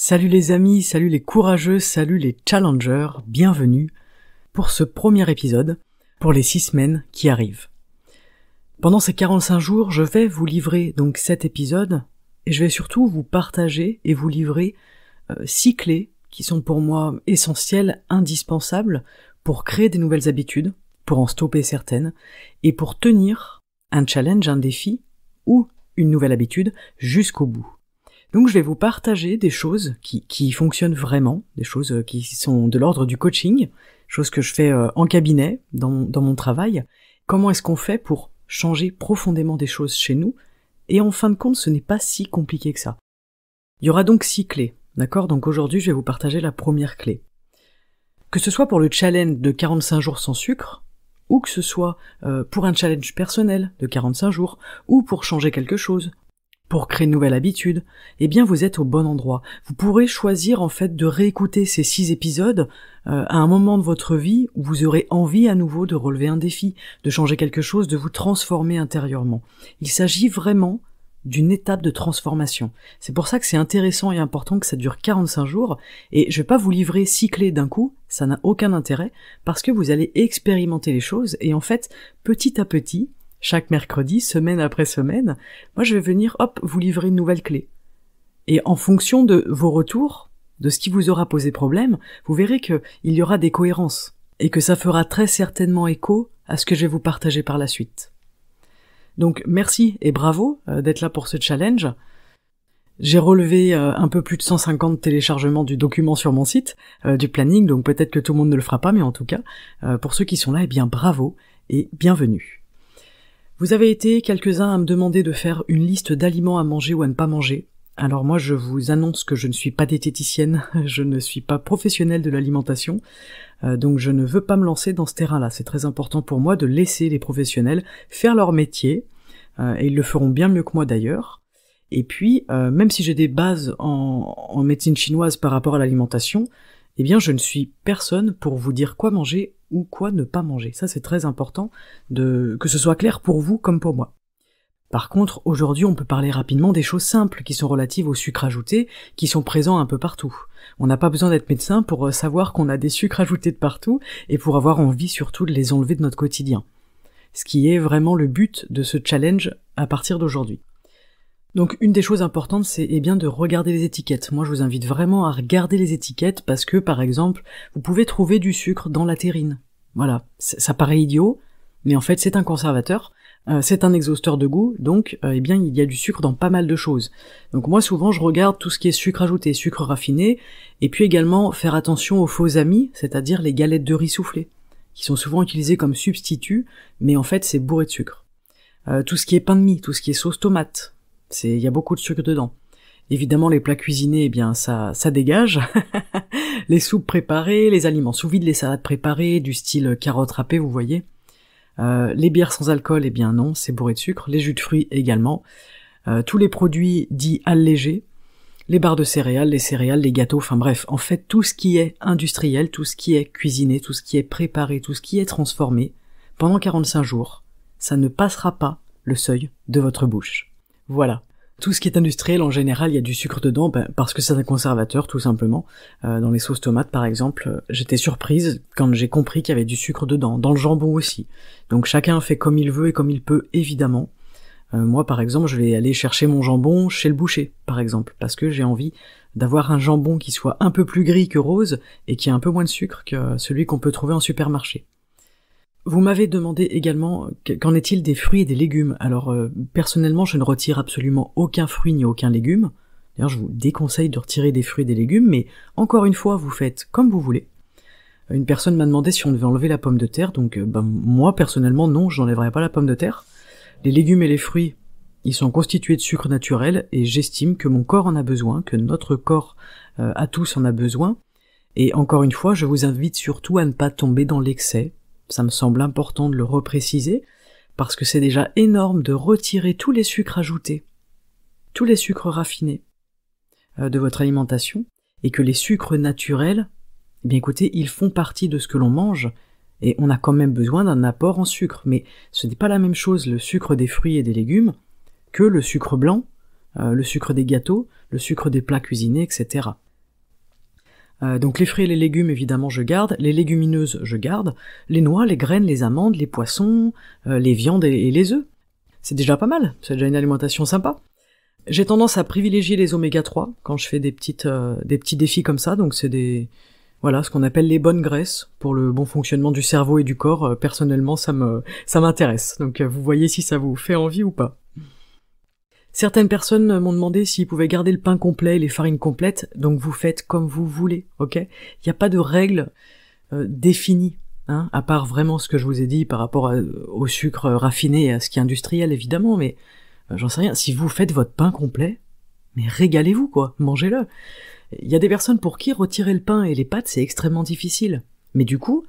Salut les amis, salut les courageux, salut les challengers, bienvenue pour ce premier épisode pour les six semaines qui arrivent. Pendant ces 45 jours, je vais vous livrer donc cet épisode et je vais surtout vous partager et vous livrer euh, six clés qui sont pour moi essentielles, indispensables pour créer des nouvelles habitudes, pour en stopper certaines et pour tenir un challenge, un défi ou une nouvelle habitude jusqu'au bout. Donc je vais vous partager des choses qui, qui fonctionnent vraiment, des choses euh, qui sont de l'ordre du coaching, choses que je fais euh, en cabinet, dans, dans mon travail. Comment est-ce qu'on fait pour changer profondément des choses chez nous Et en fin de compte, ce n'est pas si compliqué que ça. Il y aura donc six clés, d'accord Donc aujourd'hui, je vais vous partager la première clé. Que ce soit pour le challenge de 45 jours sans sucre, ou que ce soit euh, pour un challenge personnel de 45 jours, ou pour changer quelque chose, pour créer une nouvelle habitude, eh bien vous êtes au bon endroit. Vous pourrez choisir en fait de réécouter ces six épisodes euh, à un moment de votre vie où vous aurez envie à nouveau de relever un défi, de changer quelque chose, de vous transformer intérieurement. Il s'agit vraiment d'une étape de transformation. C'est pour ça que c'est intéressant et important que ça dure 45 jours, et je vais pas vous livrer six clés d'un coup, ça n'a aucun intérêt, parce que vous allez expérimenter les choses, et en fait, petit à petit, chaque mercredi, semaine après semaine, moi je vais venir, hop, vous livrer une nouvelle clé. Et en fonction de vos retours, de ce qui vous aura posé problème, vous verrez qu'il y aura des cohérences et que ça fera très certainement écho à ce que je vais vous partager par la suite. Donc merci et bravo euh, d'être là pour ce challenge. J'ai relevé euh, un peu plus de 150 téléchargements du document sur mon site, euh, du planning, donc peut-être que tout le monde ne le fera pas, mais en tout cas, pour ceux qui sont là, eh bien bravo et bienvenue. Vous avez été quelques-uns à me demander de faire une liste d'aliments à manger ou à ne pas manger. Alors moi je vous annonce que je ne suis pas diététicienne, je ne suis pas professionnelle de l'alimentation, euh, donc je ne veux pas me lancer dans ce terrain-là. C'est très important pour moi de laisser les professionnels faire leur métier, euh, et ils le feront bien mieux que moi d'ailleurs. Et puis, euh, même si j'ai des bases en, en médecine chinoise par rapport à l'alimentation, eh bien je ne suis personne pour vous dire quoi manger ou quoi ne pas manger. Ça c'est très important de que ce soit clair pour vous comme pour moi. Par contre, aujourd'hui, on peut parler rapidement des choses simples qui sont relatives aux sucres ajoutés, qui sont présents un peu partout. On n'a pas besoin d'être médecin pour euh, savoir qu'on a des sucres ajoutés de partout et pour avoir envie surtout de les enlever de notre quotidien. Ce qui est vraiment le but de ce challenge à partir d'aujourd'hui. Donc une des choses importantes, c'est eh bien de regarder les étiquettes. Moi, je vous invite vraiment à regarder les étiquettes parce que, par exemple, vous pouvez trouver du sucre dans la terrine. Voilà, ça paraît idiot, mais en fait, c'est un conservateur, euh, c'est un exhausteur de goût, donc euh, eh bien il y a du sucre dans pas mal de choses. Donc moi, souvent, je regarde tout ce qui est sucre ajouté, sucre raffiné, et puis également faire attention aux faux amis, c'est-à-dire les galettes de riz soufflées, qui sont souvent utilisées comme substitut, mais en fait, c'est bourré de sucre. Euh, tout ce qui est pain de mie, tout ce qui est sauce tomate, il y a beaucoup de sucre dedans. Évidemment, les plats cuisinés, eh bien, ça, ça dégage. les soupes préparées, les aliments sous vide, les salades préparées, du style carottes râpées, vous voyez. Euh, les bières sans alcool, eh bien non, c'est bourré de sucre. Les jus de fruits également. Euh, tous les produits dits allégés. Les barres de céréales, les céréales, les gâteaux, enfin bref, en fait tout ce qui est industriel, tout ce qui est cuisiné, tout ce qui est préparé, tout ce qui est transformé, pendant 45 jours, ça ne passera pas le seuil de votre bouche. Voilà. Tout ce qui est industriel, en général, il y a du sucre dedans ben, parce que c'est un conservateur, tout simplement. Euh, dans les sauces tomates, par exemple, euh, j'étais surprise quand j'ai compris qu'il y avait du sucre dedans, dans le jambon aussi. Donc chacun fait comme il veut et comme il peut, évidemment. Euh, moi, par exemple, je vais aller chercher mon jambon chez le boucher, par exemple, parce que j'ai envie d'avoir un jambon qui soit un peu plus gris que rose et qui a un peu moins de sucre que celui qu'on peut trouver en supermarché. Vous m'avez demandé également euh, qu'en est-il des fruits et des légumes. Alors euh, personnellement, je ne retire absolument aucun fruit ni aucun légume. D'ailleurs, je vous déconseille de retirer des fruits et des légumes, mais encore une fois, vous faites comme vous voulez. Euh, une personne m'a demandé si on devait enlever la pomme de terre, donc ben, moi personnellement non, je n'enlèverai pas la pomme de terre. Les légumes et les fruits, ils sont constitués de sucre naturel et j'estime que mon corps en a besoin, que notre corps à tous en a besoin. Et encore une fois, je vous invite surtout à ne pas tomber dans l'excès, ça me semble important de le repréciser, parce que c'est déjà énorme de retirer tous les sucres ajoutés, tous les sucres raffinés euh, de votre alimentation, et que les sucres naturels, eh bien écoutez, ils font partie de ce que l'on mange, et on a quand même besoin d'un apport en sucre, mais ce n'est pas la même chose le sucre des fruits et des légumes que le sucre blanc, euh, le sucre des gâteaux, le sucre des plats cuisinés, etc. Euh, donc les fruits et les légumes, évidemment, je garde. Les légumineuses, je garde. Les noix, les graines, les amandes, les poissons, euh, les viandes et, les œufs. C'est déjà pas mal. C'est déjà une alimentation sympa. J'ai tendance à privilégier les oméga 3 quand je fais des petites euh, des petits défis comme ça. Donc c'est des voilà ce qu'on appelle les bonnes graisses pour le bon fonctionnement du cerveau et du corps. personnellement, ça ça m'intéresse. Donc vous voyez si ça vous fait envie ou pas. Certaines personnes m'ont demandé s'ils pouvaient garder le pain complet et les farines complètes, donc vous faites comme vous voulez, ok Il n'y a pas de règle euh, définie, hein, à part vraiment ce que je vous ai dit par rapport au sucre raffiné et à ce qui est industriel, évidemment, mais euh, j'en sais rien. Si vous faites votre pain complet, mais régalez-vous, quoi, mangez-le. Il y a des personnes pour qui retirer le pain et les pâtes, c'est extrêmement difficile. Mais du coup,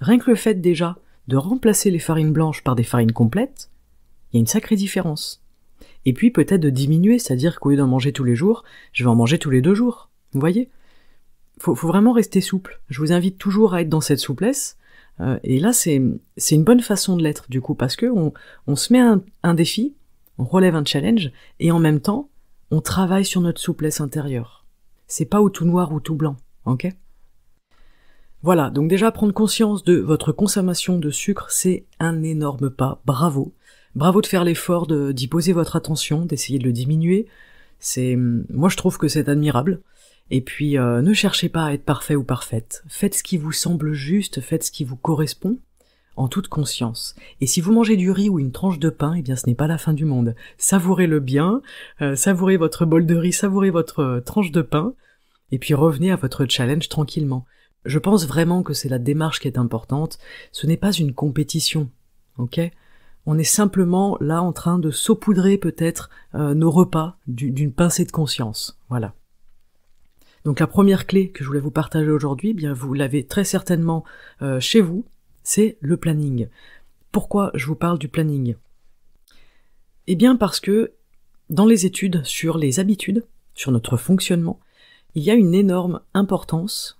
rien que le fait déjà de remplacer les farines blanches par des farines complètes, il y a une sacrée différence. Et puis peut-être de diminuer, c'est-à-dire qu'au lieu d'en manger tous les jours, je vais en manger tous les deux jours. Vous voyez faut, faut vraiment rester souple. Je vous invite toujours à être dans cette souplesse. Euh, et là, c'est une bonne façon de l'être, du coup, parce que on, on se met un, un défi, on relève un challenge, et en même temps, on travaille sur notre souplesse intérieure. C'est pas ou tout noir ou tout blanc, ok Voilà, donc déjà prendre conscience de votre consommation de sucre, c'est un énorme pas, bravo bravo de faire l'effort d'y poser votre attention, d'essayer de le diminuer. C'est, moi je trouve que c'est admirable. Et puis euh, ne cherchez pas à être parfait ou parfaite. Faites ce qui vous semble juste, faites ce qui vous correspond, en toute conscience. Et si vous mangez du riz ou une tranche de pain, eh bien ce n'est pas la fin du monde. Savourez le bien, euh, savourez votre bol de riz, savourez votre euh, tranche de pain, et puis revenez à votre challenge tranquillement. Je pense vraiment que c'est la démarche qui est importante. Ce n'est pas une compétition, ok on est simplement là en train de saupoudrer peut-être euh, nos repas d'une pincée de conscience. Voilà. Donc la première clé que je voulais vous partager aujourd'hui, eh bien vous l'avez très certainement euh, chez vous, c'est le planning. Pourquoi je vous parle du planning Eh bien parce que dans les études sur les habitudes, sur notre fonctionnement, il y a une énorme importance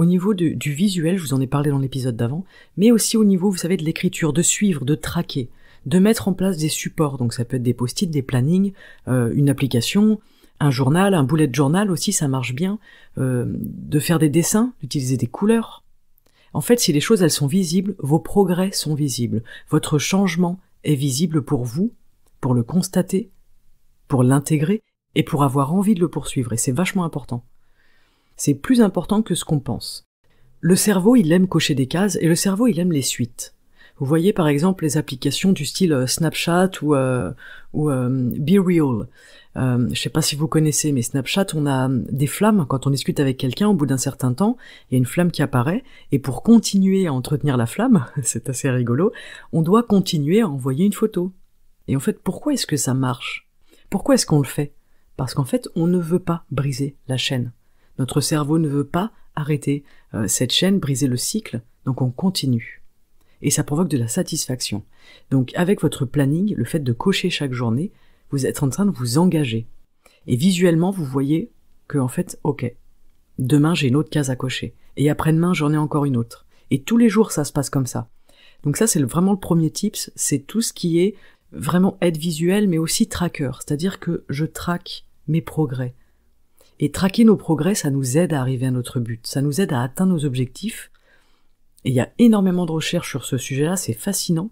au niveau du visuel, je vous en ai parlé dans l'épisode d'avant, mais aussi au niveau, vous savez, de l'écriture, de suivre, de traquer, de mettre en place des supports, donc ça peut être des post-it, des plannings, euh, une application, un journal, un bullet journal aussi, ça marche bien, euh, de faire des dessins, d'utiliser des couleurs. En fait, si les choses, elles sont visibles, vos progrès sont visibles, votre changement est visible pour vous, pour le constater, pour l'intégrer et pour avoir envie de le poursuivre, et c'est vachement important c'est plus important que ce qu'on pense. Le cerveau, il aime cocher des cases et le cerveau, il aime les suites. Vous voyez par exemple les applications du style euh, Snapchat ou, euh, euh, Be Real. BeReal. je sais pas si vous connaissez, mais Snapchat, on a des flammes quand on discute avec quelqu'un. Au bout d'un certain temps, il y a une flamme qui apparaît, et pour continuer à entretenir la flamme, c'est assez rigolo, on doit continuer à envoyer une photo. Et en fait, pourquoi est-ce que ça marche Pourquoi est-ce qu'on le fait Parce qu'en fait, on ne veut pas briser la chaîne. Notre cerveau ne veut pas arrêter euh, cette chaîne, briser le cycle, donc on continue. Et ça provoque de la satisfaction. Donc avec votre planning, le fait de cocher chaque journée, vous êtes en train de vous engager. Et visuellement, vous voyez que en fait, ok, demain j'ai une autre case à cocher, et après-demain j'en ai encore une autre. Et tous les jours ça se passe comme ça. Donc ça c'est vraiment le premier tips, c'est tout ce qui est vraiment aide visuelle, mais aussi tracker, c'est-à-dire que je traque mes progrès, et traquer nos progrès, ça nous aide à arriver à notre but, ça nous aide à atteindre nos objectifs. Et il y a énormément de recherches sur ce sujet-là, c'est fascinant.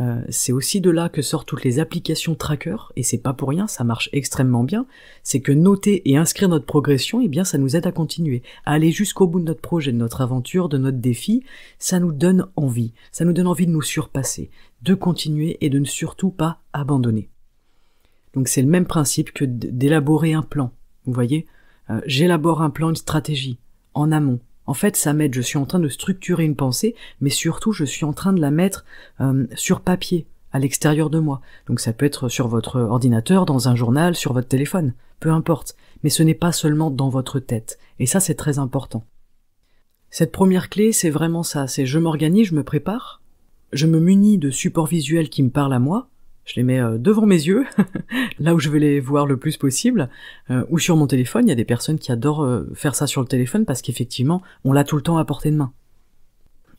Euh, c'est aussi de là que sortent toutes les applications tracker, et c'est pas pour rien, ça marche extrêmement bien. C'est que noter et inscrire notre progression, eh bien, ça nous aide à continuer, à aller jusqu'au bout de notre projet, de notre aventure, de notre défi. Ça nous donne envie, ça nous donne envie de nous surpasser, de continuer et de ne surtout pas abandonner. Donc c'est le même principe que d'élaborer un plan. Vous voyez, euh, j'élabore un plan, une stratégie, en amont. En fait, ça m'aide, je suis en train de structurer une pensée, mais surtout, je suis en train de la mettre euh, sur papier, à l'extérieur de moi. Donc ça peut être sur votre ordinateur, dans un journal, sur votre téléphone, peu importe. Mais ce n'est pas seulement dans votre tête. Et ça, c'est très important. Cette première clé, c'est vraiment ça, c'est je m'organise, je me prépare, je me munis de supports visuels qui me parlent à moi, je les mets euh, devant mes yeux, là où je vais les voir le plus possible, euh, ou sur mon téléphone. Il y a des personnes qui adorent euh, faire ça sur le téléphone parce qu'effectivement, on l'a tout le temps à portée de main.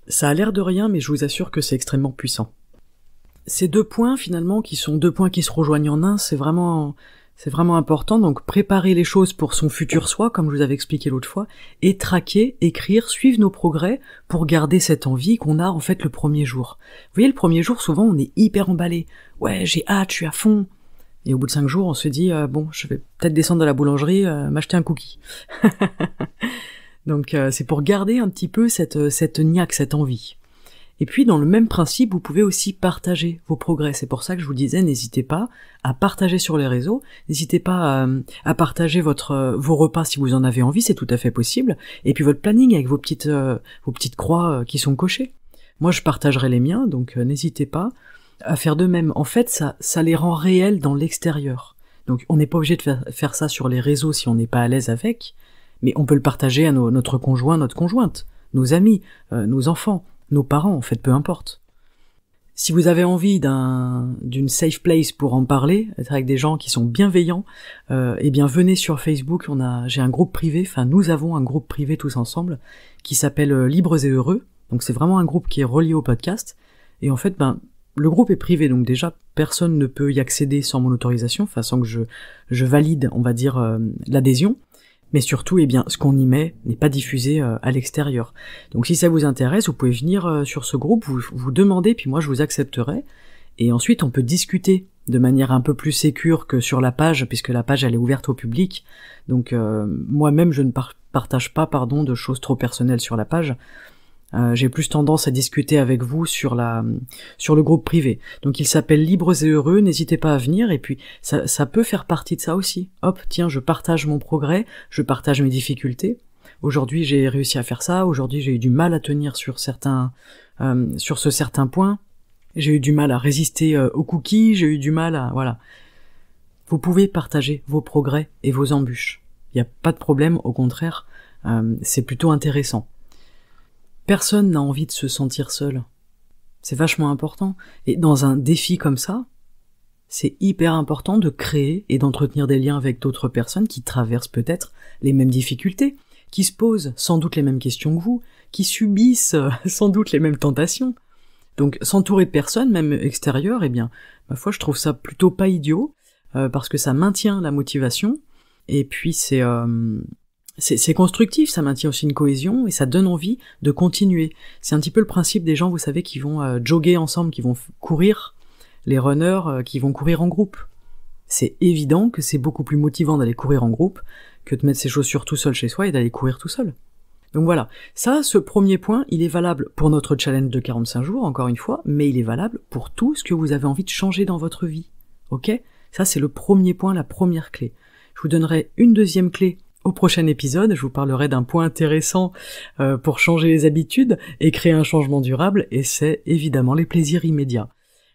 Ça a l'air de rien, mais je vous assure que c'est extrêmement puissant. Ces deux points, finalement, qui sont deux points qui se rejoignent en un, c'est vraiment c'est vraiment important, donc préparer les choses pour son futur soi, comme je vous avais expliqué l'autre fois, et traquer, écrire, suivre nos progrès pour garder cette envie qu'on a en fait le premier jour. Vous voyez, le premier jour, souvent, on est hyper emballé. Ouais, j'ai hâte, je suis à fond. Et au bout de cinq jours, on se dit, euh, bon, je vais peut-être descendre à la boulangerie, euh, m'acheter un cookie. donc euh, c'est pour garder un petit peu cette, cette niaque, cette envie. Et puis, dans le même principe, vous pouvez aussi partager vos progrès. C'est pour ça que je vous disais, n'hésitez pas à partager sur les réseaux, n'hésitez pas euh, à, partager votre, euh, vos repas si vous en avez envie, c'est tout à fait possible. Et puis votre planning avec vos petites, euh, vos petites croix qui sont cochées. Moi, je partagerai les miens, donc n'hésitez pas à faire de même. En fait, ça, ça les rend réels dans l'extérieur. Donc, on n'est pas obligé de faire, ça sur les réseaux si on n'est pas à l'aise avec, mais on peut le partager à notre conjoint, notre conjointe, nos amis, nos enfants nos parents en fait, peu importe. Si vous avez envie d'un d'une safe place pour en parler, être avec des gens qui sont bienveillants, euh, eh bien venez sur Facebook. On a, j'ai un groupe privé. Enfin, nous avons un groupe privé tous ensemble qui s'appelle euh, Libres et Heureux. Donc c'est vraiment un groupe qui est relié au podcast. Et en fait, ben le groupe est privé, donc déjà personne ne peut y accéder sans mon autorisation, enfin sans que je, je valide, on va dire, euh, l'adhésion mais surtout, eh bien, ce qu'on y met n'est pas diffusé euh, à l'extérieur. Donc si ça vous intéresse, vous pouvez venir euh, sur ce groupe, vous, vous demandez, puis moi je vous accepterai, et ensuite on peut discuter de manière un peu plus sécure que sur la page, puisque la page elle est ouverte au public. Donc euh, moi-même je ne partage pas pardon de choses trop personnelles sur la page. Euh, j'ai plus tendance à discuter avec vous sur la sur le groupe privé. Donc il s'appelle Libres et Heureux, n'hésitez pas à venir et puis ça, peut faire partie de ça aussi. Hop, tiens, je partage mon progrès, je partage mes difficultés. Aujourd'hui j'ai réussi à faire ça, aujourd'hui j'ai eu du mal à tenir sur certains euh, sur ce certain point, j'ai eu du mal à résister euh, aux cookies, j'ai eu du mal à voilà. Vous pouvez partager vos progrès et vos embûches. Il n'y a pas de problème, au contraire, c'est plutôt intéressant. Personne n'a envie de se sentir seul. C'est vachement important. Et dans un défi comme ça, c'est hyper important de créer et d'entretenir des liens avec d'autres personnes qui traversent peut-être les mêmes difficultés, qui se posent sans doute les mêmes questions que vous, qui subissent sans doute les mêmes tentations. Donc s'entourer de personnes, même extérieures, eh bien, ma foi, je trouve ça plutôt pas idiot, euh, parce que ça maintient la motivation, et puis c'est euh, c'est constructif, ça maintient aussi une cohésion et ça donne envie de continuer. C'est un petit peu le principe des gens, vous savez, qui vont euh, jogger ensemble, qui vont courir, les runners euh, qui vont courir en groupe. C'est évident que c'est beaucoup plus motivant d'aller courir en groupe que de mettre ses chaussures tout seul chez soi et d'aller courir tout seul. Donc voilà, ça, ce premier point, il est valable pour notre challenge de 45 jours, encore une fois, mais il est valable pour tout ce que vous avez envie de changer dans votre vie. Ok Ça, c'est le premier point, la première clé. Je vous donnerai une deuxième clé au prochain épisode, je vous parlerai d'un point intéressant euh, pour changer les habitudes et créer un changement durable, et c'est évidemment les plaisirs immédiats.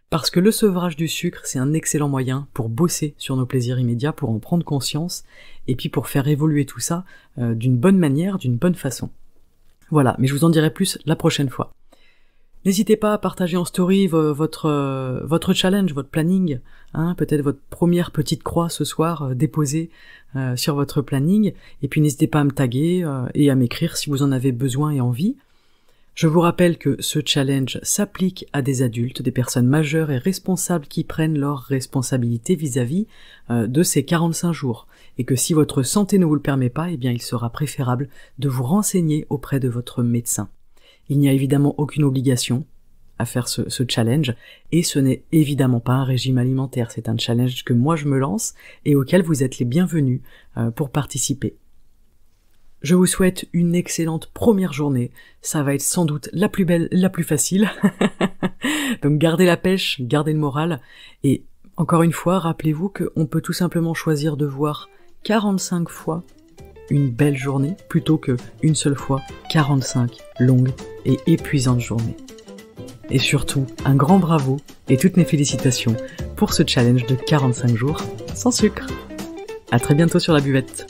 Parce que le sevrage du sucre, c'est un excellent moyen pour bosser sur nos plaisirs immédiats, pour en prendre conscience, et puis pour faire évoluer tout ça euh, d'une bonne manière, d'une bonne façon. Voilà, mais je vous en dirai plus la prochaine fois. N'hésitez pas à partager en story votre euh, votre challenge, votre planning, hein, peut-être votre première petite croix ce soir euh, déposée euh, sur votre planning. Et puis n'hésitez pas à me taguer et à m'écrire si vous en avez besoin et envie. Je vous rappelle que ce challenge s'applique à des adultes, des personnes majeures et responsables qui prennent leurs responsabilités vis-à-vis de ces 45 jours, et que si votre santé ne vous le permet pas, eh bien il sera préférable de vous renseigner auprès de votre médecin. Il n'y a évidemment aucune obligation à faire ce, challenge, et ce n'est évidemment pas un régime alimentaire, c'est un challenge que moi je me lance et auquel vous êtes les bienvenus euh, pour participer. Je vous souhaite une excellente première journée. Ça va être sans doute la plus belle, la plus facile. Donc gardez la pêche, gardez le moral. Et encore une fois, rappelez-vous qu'on peut tout simplement choisir de voir 45 fois une belle journée plutôt que une seule fois 45 longues et épuisantes journées. Et surtout, un grand bravo et toutes mes félicitations pour ce challenge de 45 jours sans sucre. À très bientôt sur la buvette.